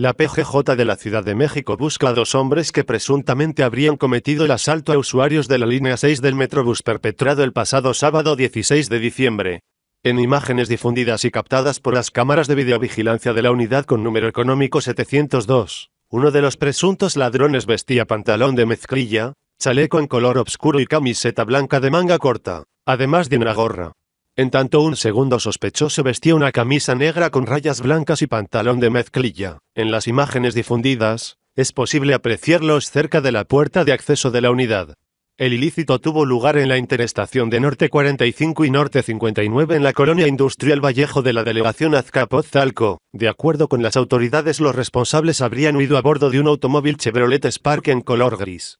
La PGJ de la Ciudad de México busca a dos hombres que presuntamente habrían cometido el asalto a usuarios de la línea 6 del Metrobús perpetrado el pasado sábado 16 de diciembre. En imágenes difundidas y captadas por las cámaras de videovigilancia de la unidad con número económico 702, uno de los presuntos ladrones vestía pantalón de mezclilla, chaleco en color oscuro y camiseta blanca de manga corta, además de una gorra. En tanto un segundo sospechoso vestía una camisa negra con rayas blancas y pantalón de mezclilla. En las imágenes difundidas, es posible apreciarlos cerca de la puerta de acceso de la unidad. El ilícito tuvo lugar en la interestación de Norte 45 y Norte 59 en la colonia industrial Vallejo de la delegación Azcapotzalco. De acuerdo con las autoridades, los responsables habrían huido a bordo de un automóvil Chevrolet Spark en color gris.